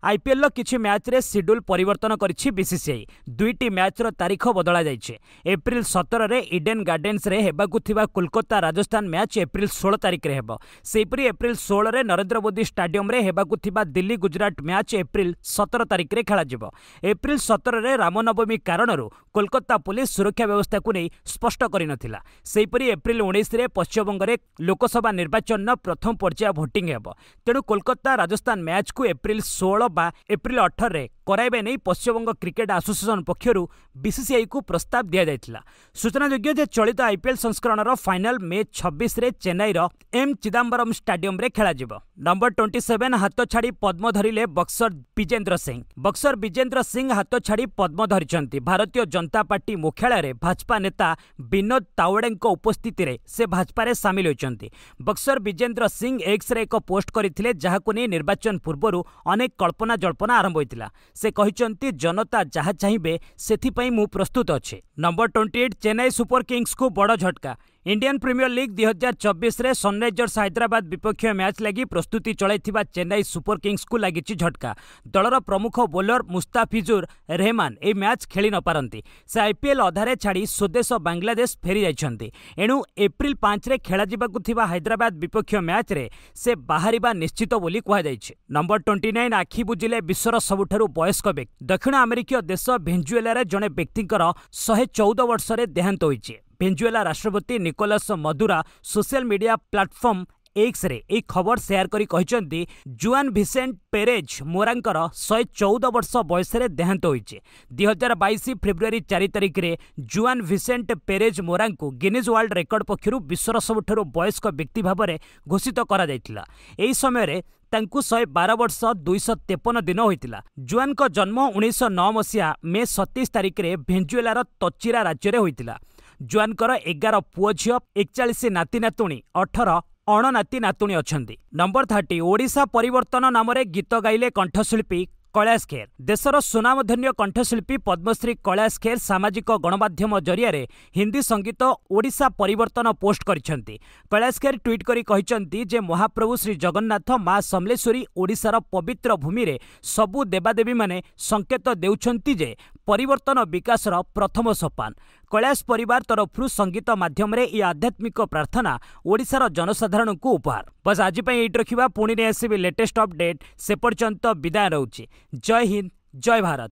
आईपीएल किसी मैच में सिड्यूल परिवर्तन कर बीसीसीआई दुईट मैच तारीख बदला जाइए एप्रिल सतर रे इडेन गार्डेन्स होगा कोलकाता राजस्थान मैच एप्रिल षोह तारिख रे हो ସେହିପରି ଏପ୍ରିଲ ଷୋହଳରେ ନରେନ୍ଦ୍ର ମୋଦି ଷ୍ଟାଡିୟମରେ ହେବାକୁ ଥିବା ଦିଲ୍ଲୀ ଗୁଜରାଟ ମ୍ୟାଚ୍ ଏପ୍ରିଲ ସତର ତାରିଖରେ ଖେଳାଯିବ ଏପ୍ରିଲ ସତରରେ ରାମନବମୀ କାରଣରୁ କୋଲକାତା ପୁଲିସ ସୁରକ୍ଷା ବ୍ୟବସ୍ଥାକୁ ନେଇ ସ୍ପଷ୍ଟ କରିନଥିଲା ସେହିପରି ଏପ୍ରିଲ ଉଣେଇଶରେ ପଶ୍ଚିମବଙ୍ଗରେ ଲୋକସଭା ନିର୍ବାଚନର ପ୍ରଥମ ପର୍ଯ୍ୟାୟ ଭୋଟିଂ ହେବ ତେଣୁ କୋଲକାତା ରାଜସ୍ଥାନ ମ୍ୟାଚ୍କୁ ଏପ୍ରିଲ ଷୋହଳ ବା ଏପ୍ରିଲ ଅଠରରେ କରାଇବା ନେଇ ପଶ୍ଚିମବଙ୍ଗ କ୍ରିକେଟ୍ ଆସୋସିଏସନ୍ ପକ୍ଷରୁ ବିସିସିଆଇକୁ ପ୍ରସ୍ତାବ ଦିଆଯାଇଥିଲା ସୂଚନାଯୋଗ୍ୟ ଯେ ଚଳିତ ଆଇପିଏଲ୍ ସଂସ୍କରଣର ଫାଇନାଲ୍ ମେ ଛବିଶରେ ଚେନ୍ନାଇର ଏମ୍ ଚିଦାମ୍ବର ଗଙ୍ଗାରାମ ଷ୍ଟାଡିୟମରେ ଖେଳାଯିବ ନମ୍ବର ଟ୍ୱେଣ୍ଟି ସେଭେନ୍ ହାତ ଛାଡ଼ି ପଦ୍ମ ଧରିଲେ ବକ୍ସର ବିଜେନ୍ଦ୍ର ସିଂ ବକ୍ସର ବିଜେନ୍ଦ୍ର ସିଂ ହାତ ଛାଡ଼ି ପଦ୍ମ ଧରିଛନ୍ତି ଭାରତୀୟ ଜନତା ପାର୍ଟି ମୁଖ୍ୟାଳୟରେ ଭାଜପା ନେତା ବିନୋଦ ତାୱଡ଼େଙ୍କ ଉପସ୍ଥିତିରେ ସେ ଭାଜପାରେ ସାମିଲ ହୋଇଛନ୍ତି ବକ୍ସର ବିଜେନ୍ଦ୍ର ସିଂ ଏକ୍ସରେ ଏକ ପୋଷ୍ଟ କରିଥିଲେ ଯାହାକୁ ନେଇ ନିର୍ବାଚନ ପୂର୍ବରୁ ଅନେକ କଳ୍ପନା ଜଳ୍ପନା ଆରମ୍ଭ ହୋଇଥିଲା ସେ କହିଛନ୍ତି ଜନତା ଯାହା ଚାହିଁବେ ସେଥିପାଇଁ ମୁଁ ପ୍ରସ୍ତୁତ ଅଛି number twenty eight Chennai super କିଙ୍ଗସ୍କୁ ବଡ଼ ଝଟକା ଇଣ୍ଡିଆନ୍ ପ୍ରିମିୟର ଲିଗ୍ ଦୁଇ ହଜାର ଚବିଶରେ ସନ୍ରାଇଜର୍ସ ହାଇଦ୍ରାବାଦ ବିପକ୍ଷୀୟ ମ୍ୟାଚ୍ ଲାଗି ପ୍ରସ୍ତୁତି ଚଳାଇଥିବା ଚେନ୍ନାଇ ସୁପର କିଙ୍ଗସ୍କୁ ଲାଗିଛି ଝଟକା ଦଳର ପ୍ରମୁଖ ବୋଲର ମୁସ୍ତାଫିଜୁର ରେହମାନ ଏହି ମ୍ୟାଚ୍ ଖେଳି ନପାରନ୍ତି ସେ ଆଇପିଏଲ୍ ଅଧାରେ ଛାଡ଼ି ସ୍ୱଦେଶ ବାଂଲାଦେଶ ଫେରିଯାଇଛନ୍ତି ଏଣୁ ଏପ୍ରିଲ ପାଞ୍ଚରେ ଖେଳାଯିବାକୁ ଥିବା ହାଇଦ୍ରାବାଦ ବିପକ୍ଷୀୟ ମ୍ୟାଚ୍ରେ ସେ ବାହାରିବା ନିଶ୍ଚିତ ବୋଲି କୁହାଯାଇଛି ନମ୍ବର ଟ୍ୱେଣ୍ଟି ନାଇନ୍ ଆଖି ବୁଜିଲେ ବିଶ୍ୱର ସବୁଠାରୁ ବୟସ୍କ ବ୍ୟକ୍ତି ଦକ୍ଷିଣ ଆମେରିକୀୟ ଦେଶ ଭେଞ୍ଜୁଏଲାରେ ଜଣେ ବ୍ୟକ୍ତିଙ୍କର ଶହେ ଚଉଦ ବର୍ଷରେ ଦେହାନ୍ତ ହୋଇଛି ଭେଞ୍ଜୁଏଲା ରାଷ୍ଟ୍ରପତି Nicolas Maduro social media platform ଏକ୍ସରେ ଏହି ଖବର ସେୟାର କରି କହିଛନ୍ତି ଜୁଆନ୍ ଭିସେଣ୍ଟ ପେରେଜ୍ ମୋରାଙ୍କର ଶହେ ଚଉଦ ବର୍ଷ ବୟସରେ ଦେହାନ୍ତ ହୋଇଛି ଦୁଇ ହଜାର ବାଇଶ ଫେବୃଆରୀ ଚାରି ତାରିଖରେ ଜୁଆନ୍ ଭିସେଣ୍ଟ ପେରେଜ୍ ମୋରାଙ୍କୁ ଗିନିଜ୍ ୱାର୍ଲଡ ରେକର୍ଡ ପକ୍ଷରୁ ବିଶ୍ୱର ସବୁଠାରୁ ବୟସ୍କ ବ୍ୟକ୍ତି ଭାବରେ ଘୋଷିତ କରାଯାଇଥିଲା ଏହି ସମୟରେ ତାଙ୍କୁ ଶହେ ବାର ବର୍ଷ ଦୁଇଶହ ତେପନ ଦିନ ହୋଇଥିଲା ଜୁଆନ୍ଙ୍କ ଜନ୍ମ ଉଣେଇଶହ ନଅ ମସିହା ମେ ସତେଇଶ ତାରିଖରେ ଭେଞ୍ଜୁଏଲାର ତଚିରା ରାଜ୍ୟରେ ହୋଇଥିଲା ଜୁଆନଙ୍କର ଏଗାର ପୁଅ ଝିଅ ଏକଚାଳିଶ ନାତି ନାତୁଣୀ ଅଠର ଅଣନାତି ନାତୁଣୀ ଅଛନ୍ତି ନମ୍ବର ଥାର୍ଟି ଓଡ଼ିଶା ପରିବର୍ତ୍ତନ ନାମରେ ଗୀତ ଗାଇଲେ କଣ୍ଠଶିଳ୍ପୀ କୈଳାସ ଖେର ଦେଶର ସୁନାମଧନ୍ୟ କଣ୍ଠଶିଳ୍ପୀ ପଦ୍ମଶ୍ରୀ କୈଳାସ ଖେର ସାମାଜିକ ଗଣମାଧ୍ୟମ ଜରିଆରେ ହିନ୍ଦୀ ସଙ୍ଗୀତ ଓଡ଼ିଶା ପରିବର୍ତ୍ତନ ପୋଷ୍ଟ କରିଛନ୍ତି କୈଳାସ ଖେର ଟ୍ୱିଟ୍ କରି କହିଛନ୍ତି ଯେ ମହାପ୍ରଭୁ ଶ୍ରୀ ଜଗନ୍ନାଥ ମା ସମଲେଶ୍ୱରୀ ଓଡ଼ିଶାର ପବିତ୍ର ଭୂମିରେ ସବୁ ଦେବାଦେବୀମାନେ ସଙ୍କେତ ଦେଉଛନ୍ତି ଯେ परिवर्तन बिकस प्रथम सोपान कल्यास परिवार तरफ्रु सङ्गीत माध्यमे यी आध्यात्मिक प्रार्थना ओडार जनसाधारण उपहार बस आजपो एटिरहेको पूिसि लेटेस्ट अपडेट सेपर्न्त जय रह जय भारत